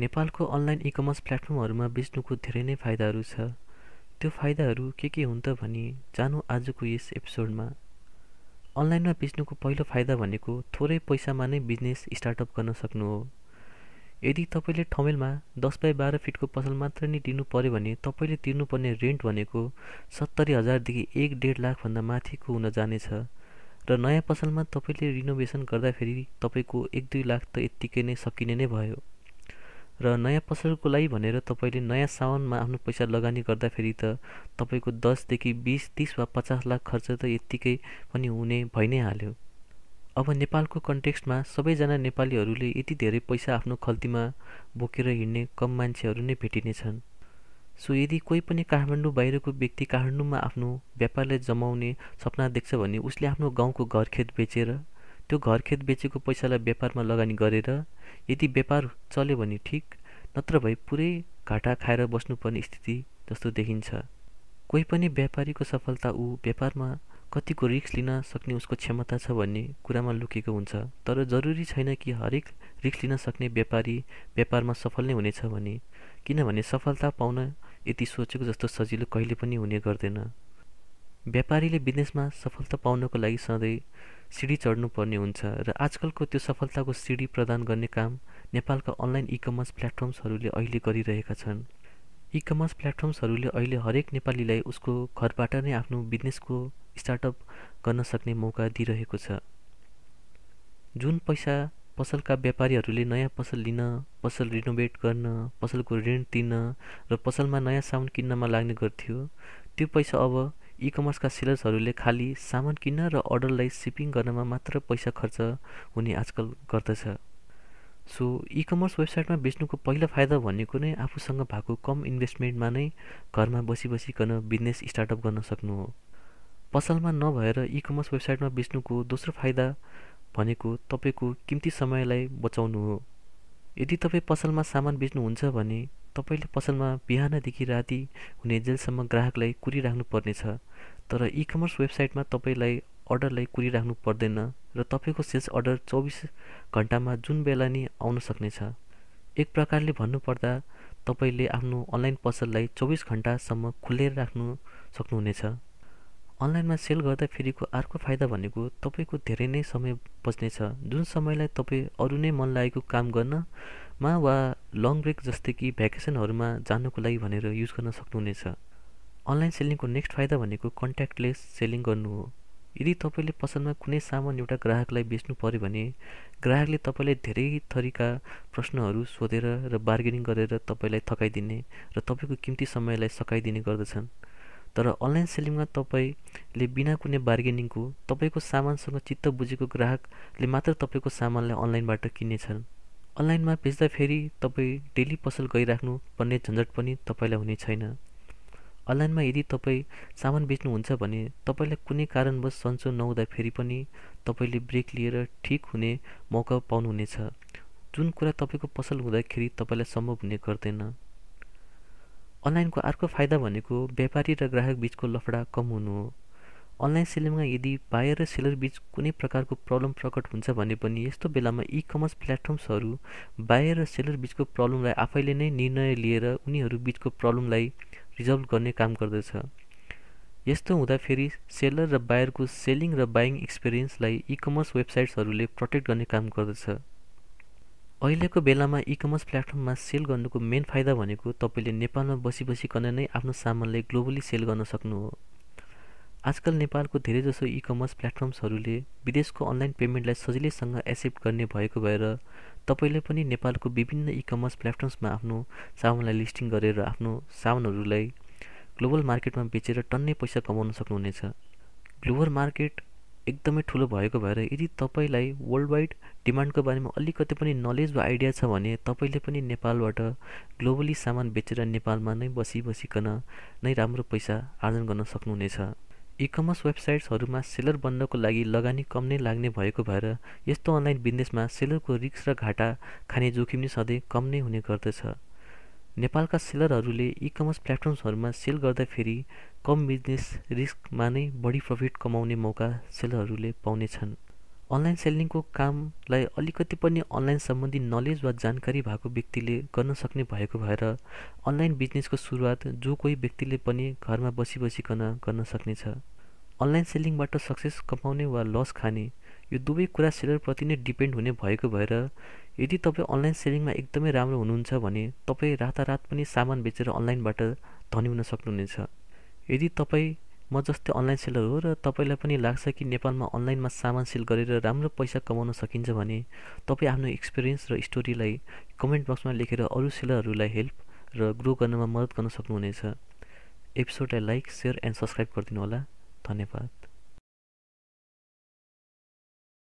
नेपालको online e-commerce प्लेटफर्महरूमा बेच्नुको धेरै नै फाइदाहरू छ त्यो फाइदाहरू के के हुन् त भनी जानु आजको यस एपिसोडमा अनलाइनमा बेच्नुको पहिलो फाइदा भनेको थोरै पैसामा नै बिजनेस स्टार्टअप गर्न सक्नु हो यदि तपाईँले ठमेलमा दस बाई बाह्र फिटको पसल मात्र नै दिनु पऱ्यो भने तपाईँले तिर्नुपर्ने रेन्ट भनेको सत्तरी हजारदेखि एक डेढ लाखभन्दा माथिको हुन जानेछ र नयाँ पसलमा तपाईँले रिनोभेसन गर्दाखेरि तपाईँको एक दुई लाख त यत्तिकै नै सकिने नै भयो र नयाँ पसलको लागि भनेर तपाईँले नयाँ सामानमा आफ्नो पैसा लगानी गर्दाखेरि त तपाईँको दसदेखि बिस तिस वा पचास लाख खर्च त यत्तिकै पनि हुने भइ नै हाल्यो अब नेपालको कन्टेक्स्टमा सबैजना नेपालीहरूले यति धेरै पैसा आफ्नो खल्तीमा बोकेर हिँड्ने कम मान्छेहरू नै भेटिनेछन् सो यदि कोही पनि काठमाडौँ बाहिरको व्यक्ति काठमाडौँमा आफ्नो व्यापारलाई जमाउने सपना देख्छ भने उसले आफ्नो गाउँको घरखेत बेचेर त्यो घरखेत बेचेको पैसालाई व्यापारमा लगानी गरेर यदि व्यापार चल्यो भने ठिक नत्र भए पुरै घाटा खाएर बस्नुपर्ने स्थिति जस्तो देखिन्छ कोही पनि व्यापारीको सफलता ऊ व्यापारमा कतिको रिक्स लिन सक्ने उसको क्षमता छ भन्ने कुरामा लुकेको हुन्छ तर जरुरी छैन कि हरेक रिक्स लिन सक्ने व्यापारी व्यापारमा सफल नै हुनेछ भने किनभने सफलता पाउन यति सोचेको जस्तो सजिलो कहिले पनि हुने गर्दैन व्यापारीले बिजनेसमा सफलता पाउनको लागि सधैँ चढ्नु पर्ने हुन्छ र आजकलको त्यो सफलताको सिडी प्रदान गर्ने काम नेपालका अनलाइन कमर्स प्लेटफर्म्सहरूले अहिले गरिरहेका छन् कमर्स प्लेटफर्म्सहरूले अहिले हरेक नेपालीलाई उसको घरबाट नै आफ्नो बिजनेसको स्टार्टअप गर्न सक्ने मौका दिइरहेको छ जुन पैसा पसलका व्यापारीहरूले नयाँ पसल लिन पसल रिनोभेट गर्न पसलको ऋण तिर्न र पसलमा नयाँ सामान किन्नमा लाग्ने गर्थ्यो त्यो पैसा अब इ कमर्सका सेलर्सहरूले खालि सामान किन्न र अर्डरलाई सिपिङ गर्नमा मात्र पैसा खर्च हुने आजकल गर्दछ सो इ कमर्स वेबसाइटमा बेच्नुको पहिलो फाइदा भनेको नै आफूसँग भएको कम इन्भेस्टमेन्टमा नै घरमा बसी बसिकन बिजनेस स्टार्टअप गर्न सक्नु हो पसलमा नभएर इ कमर्स वेबसाइटमा बेच्नुको दोस्रो फाइदा भनेको तपाईँको किम्ती समयलाई बचाउनु हो यदि तपाईँ पसलमा सामान बेच्नुहुन्छ भने तपाईँले पसलमा बिहानदेखि राति हुने जेलसम्म ग्राहकलाई कुरिराख्नु पर्नेछ तर इ कमर्स वेबसाइटमा तपाईँलाई अर्डरलाई कुरिराख्नु पर्दैन र तपाईँको सेल्स अर्डर चौबिस घन्टामा जुन बेला नि आउन सक्नेछ एक प्रकारले भन्नुपर्दा तपाईँले आफ्नो अनलाइन पसललाई चौबिस घन्टासम्म खुलेर राख्नु सक्नुहुनेछ अनलाइनमा सेल गर्दा फेरिको अर्को फाइदा भनेको तपाईँको धेरै नै समय बच्नेछ जुन समयलाई तपाईँ अरू नै मन लागेको काम गर्न मा वा लङ ब्रेक जस्तै कि भ्याकेसनहरूमा जानुको लागि भनेर युज गर्न सक्नुहुनेछ अनलाइन सेलिङको नेक्स्ट फाइदा भनेको कन्ट्याक्टलेस सेलिङ गर्नु हो यदि तपाईँले पसलमा कुनै सामान एउटा ग्राहकलाई बेच्नु पऱ्यो भने ग्राहकले तपाईँलाई धेरै थरीका प्रश्नहरू सोधेर र बार्गेनिङ गरेर तपाईँलाई थकाइदिने र तपाईँको किम्ती समयलाई सकाइदिने गर्दछन् तर अनलाइन सेलिङमा तपाईँले बिना कुनै बार्गेनिङको तपाईँको सामानसँग चित्त बुझेको ग्राहकले मात्र तपाईँको सामानलाई अनलाइनबाट किन्नेछन् अनलाइनमा बेच्दा फेरि तपाईँ डेली पसल गइराख्नु पर्ने झन्झट पनि तपाईँलाई हुने छैन अनलाइनमा यदि तपाईँ सामान बेच्नुहुन्छ भने तपाईँलाई कुनै कारणवश सन्चो नहुँदा फेरि पनि तपाईँले ब्रेक लिएर ठिक हुने मौका पाउनुहुनेछ जुन कुरा तपाईँको पसल हुँदाखेरि तपाईँलाई सम्भव हुने गर्दैन अनलाइनको अर्को फाइदा भनेको व्यापारी र ग्राहक बिचको लफडा कम हुनु हो अनलाइन सेलिङमा यदि बायर र सेलर बिच कुनै प्रकारको प्रब्लम प्रकट हुन्छ भने पनि यस्तो बेलामा इ कमर्स प्लेटफर्म्सहरू बायर र सेलर बिचको प्रब्लमलाई आफैले नै निर्णय लिएर उनीहरू बिचको प्रब्लमलाई रिजल्भ गर्ने काम गर्दछ यस्तो हुँदा फेरि सेलर र बायरको सेलिङ र बाइङ एक्सपिरियन्सलाई इ कमर्स वेबसाइट्सहरूले प्रोटेक्ट गर्ने काम गर्दछ अहिलेको बेलामा इ कमर्स प्लेटफर्ममा सेल गर्नुको मेन फाइदा भनेको तपाईँले नेपालमा बसी बसिकन नै आफ्नो सामानलाई ग्लोबली सेल गर्न सक्नु हो आजकल नेपालको धेरैजसो इ कमर्स प्लेटफर्म्सहरूले विदेशको अनलाइन पेमेन्टलाई सजिलैसँग एक्सेप्ट गर्ने भएको भएर तपाईँले पनि नेपालको विभिन्न इ कमर्स प्लेटफर्म्समा आफ्नो सामानलाई लिस्टिङ गरेर आफ्नो सामानहरूलाई ग्लोबल मार्केटमा बेचेर टन्नै पैसा कमाउन सक्नुहुनेछ ग्लोबल मार्केट एकदमै ठुलो भएको भएर यदि तपाईँलाई वर्ल्ड वाइड डिमान्डको बारेमा अलिकति पनि नलेज वा आइडिया छ भने तपाईँले पनि नेपालबाट ग्लोबली सामान बेचेर नेपालमा नै बसी बसिकन नै राम्रो पैसा आर्जन गर्न सक्नुहुनेछ इकमर्स वेबसाइट्सहरूमा सेलर बन्नको लागि लगानी कम नै लाग्ने भएको भएर यस्तो अनलाइन बिजनेसमा सेलरको रिक्स र घाटा खाने जोखिम नै सधैँ कम नै हुने गर्दछ नेपालका सेलरहरूले इकमर्स प्लेटफर्म्सहरूमा सेल गर्दाखेरि कम बिजनेस रिस्कमा नै बढी प्रफिट कमाउने मौका सेलरहरूले पाउनेछन् अनलाइन सेलिङको कामलाई अलिकति पनि अनलाइन सम्बन्धी नलेज वा जानकारी भएको व्यक्तिले गर्न सक्ने भएको भएर अनलाइन बिजनेसको सुरुवात जो कोही व्यक्तिले पनि घरमा बसी बसिकन गर्न सक्नेछ अनलाइन सेलिङबाट सक्सेस कमाउने वा लस खाने यो दुवै कुरा सेलरप्रति नै डिपेन्ड हुने भएको भएर यदि तपाईँ अनलाइन सेलिङमा एकदमै राम्रो हुनुहुन्छ भने तपाईँ रातारात पनि सामान बेचेर अनलाइनबाट धनी हुन सक्नुहुनेछ यदि तपाईँ म जस्तै अनलाइन सेलर हो र तपाईँलाई पनि लाग्छ कि नेपालमा अनलाइनमा सामान सेल गरेर राम्रो पैसा कमाउन सकिन्छ भने तपाईँ आफ्नो एक्सपिरियन्स र स्टोरीलाई कमेन्ट बक्समा लेखेर अरू सेलरहरूलाई हेल्प र ग्रो गर्नमा मद्दत गर्न सक्नुहुनेछ एपिसोडलाई लाइक सेयर एन्ड सब्सक्राइब गरिदिनु होला धन्यवाद